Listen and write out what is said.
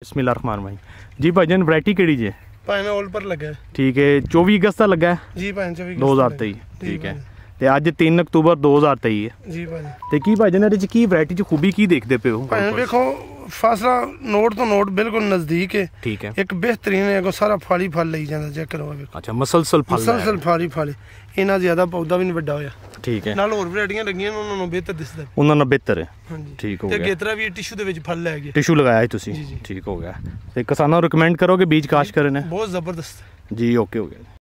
ਬਿਸਮਿਲ੍ਲਾ ਰਹਿਮਾਨ ਰਹੀਮ ਜੀ ਭਾਈਜਾਨ ਵੈਰਾਈਟੀ ਕਿਹੜੀ ਜੇ ਭਾਵੇਂ ਆਲ ਪਰ ਲੱਗਾ ਠੀਕ ਹੈ 24 ਅਗਸਤ ਦਾ ਲੱਗਾ ਜੀ ਭਾਵੇਂ 24 ਅਗਸਤ 2023 ਠੀਕ ਹੈ ਤੇ ਅੱਜ 3 ਅਕਤੂਬਰ 2023 ਹੈ ਜੀ ਭਾਈ ਤੇ ਕੀ ਭਾਈਜਾਨ ਇਹਦੇ ਚ ਕੀ ਵੈਰਾਈਟੀ ਚ ਖੂਬੀ ਕੀ ਦੇਖਦੇ ਪਏ ਹੋ ਭਾਵੇਂ ਵੇਖੋ फासला नोट तो नोट बिल्कुल नजदीक है ठीक है एक बेहतरीन है सारा फाली फल ਲਈ ਜਾਂਦਾ ਚੈੱਕ ਕਰੋ ਅੱਛਾ ਮਸਲਸਲ ਫਲ ਮਸਲਸਲ ਫਾਲੀ ਫਲ ਇਹਨਾਂ ਜ਼ਿਆਦਾ ਪੌਦਾ ਵੀ ਨਹੀਂ ਵੱਡਾ ਹੋਇਆ ਠੀਕ ਹੈ ਨਾਲ ਹੋਰ ਵੈਰਾਈਟੀਆਂ ਲੱਗੀਆਂ ਉਹਨਾਂ ਨੂੰ ਬਿਹਤਰ ਦਿਸਦਾ ਉਹਨਾਂ ਨਾਲ ਬਿਹਤਰ ਹੈ ਠੀਕ ਹੋ ਗਿਆ ਤੇ ਗੇਤਰਾ ਵੀ ਟਿਸ਼ੂ ਦੇ ਵਿੱਚ ਫਲ ਲੈ ਗਿਆ ਟਿਸ਼ੂ ਲਗਾਇਆ ਹੈ ਤੁਸੀਂ ਠੀਕ ਹੋ ਗਿਆ ਤੇ ਕਿਸਾਨਾਂ ਨੂੰ ਰეკਮੈਂਡ ਕਰੋਗੇ ਬੀਜ ਕਾਸ਼ ਕਰਨ ਬਹੁਤ ਜ਼ਬਰਦਸਤ ਜੀ ਓਕੇ ਹੋ ਗਿਆ